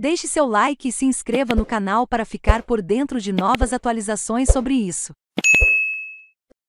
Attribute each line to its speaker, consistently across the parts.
Speaker 1: Deixe seu like e se inscreva no canal para ficar por dentro de novas atualizações sobre isso.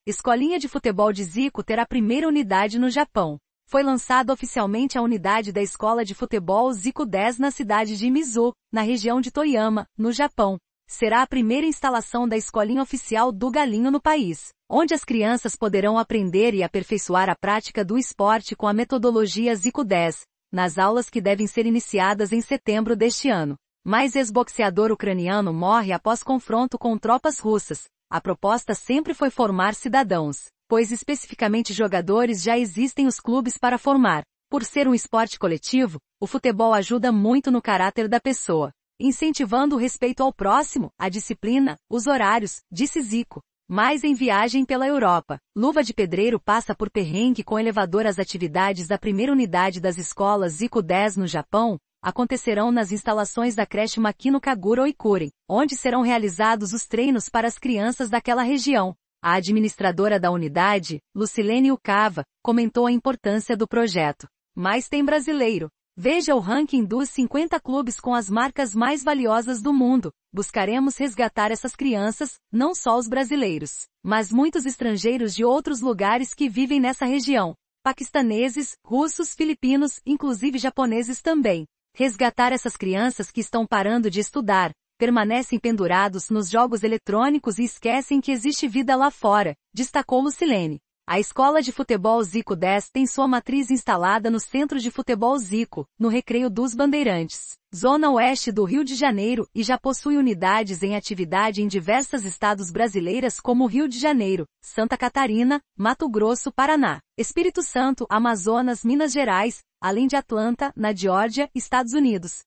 Speaker 1: Escolinha de Futebol de Zico terá primeira unidade no Japão. Foi lançada oficialmente a unidade da Escola de Futebol Zico 10 na cidade de Mizu, na região de Toyama, no Japão. Será a primeira instalação da escolinha oficial do Galinho no país onde as crianças poderão aprender e aperfeiçoar a prática do esporte com a metodologia Zico 10, nas aulas que devem ser iniciadas em setembro deste ano. Mais ex-boxeador ucraniano morre após confronto com tropas russas. A proposta sempre foi formar cidadãos, pois especificamente jogadores já existem os clubes para formar. Por ser um esporte coletivo, o futebol ajuda muito no caráter da pessoa, incentivando o respeito ao próximo, a disciplina, os horários, disse Zico mais em viagem pela Europa. Luva de Pedreiro passa por perrengue com elevador. As atividades da primeira unidade das escolas Zico 10 no Japão acontecerão nas instalações da creche Makino Kagura Oikure, onde serão realizados os treinos para as crianças daquela região. A administradora da unidade, Lucilene Ucava, comentou a importância do projeto. Mas tem brasileiro. Veja o ranking dos 50 clubes com as marcas mais valiosas do mundo. Buscaremos resgatar essas crianças, não só os brasileiros, mas muitos estrangeiros de outros lugares que vivem nessa região. Paquistaneses, russos, filipinos, inclusive japoneses também. Resgatar essas crianças que estão parando de estudar, permanecem pendurados nos jogos eletrônicos e esquecem que existe vida lá fora, destacou Lucilene. A escola de futebol Zico 10 tem sua matriz instalada no Centro de Futebol Zico, no Recreio dos Bandeirantes, zona oeste do Rio de Janeiro, e já possui unidades em atividade em diversas estados brasileiras como Rio de Janeiro, Santa Catarina, Mato Grosso, Paraná, Espírito Santo, Amazonas, Minas Gerais, além de Atlanta, na Geórgia, Estados Unidos,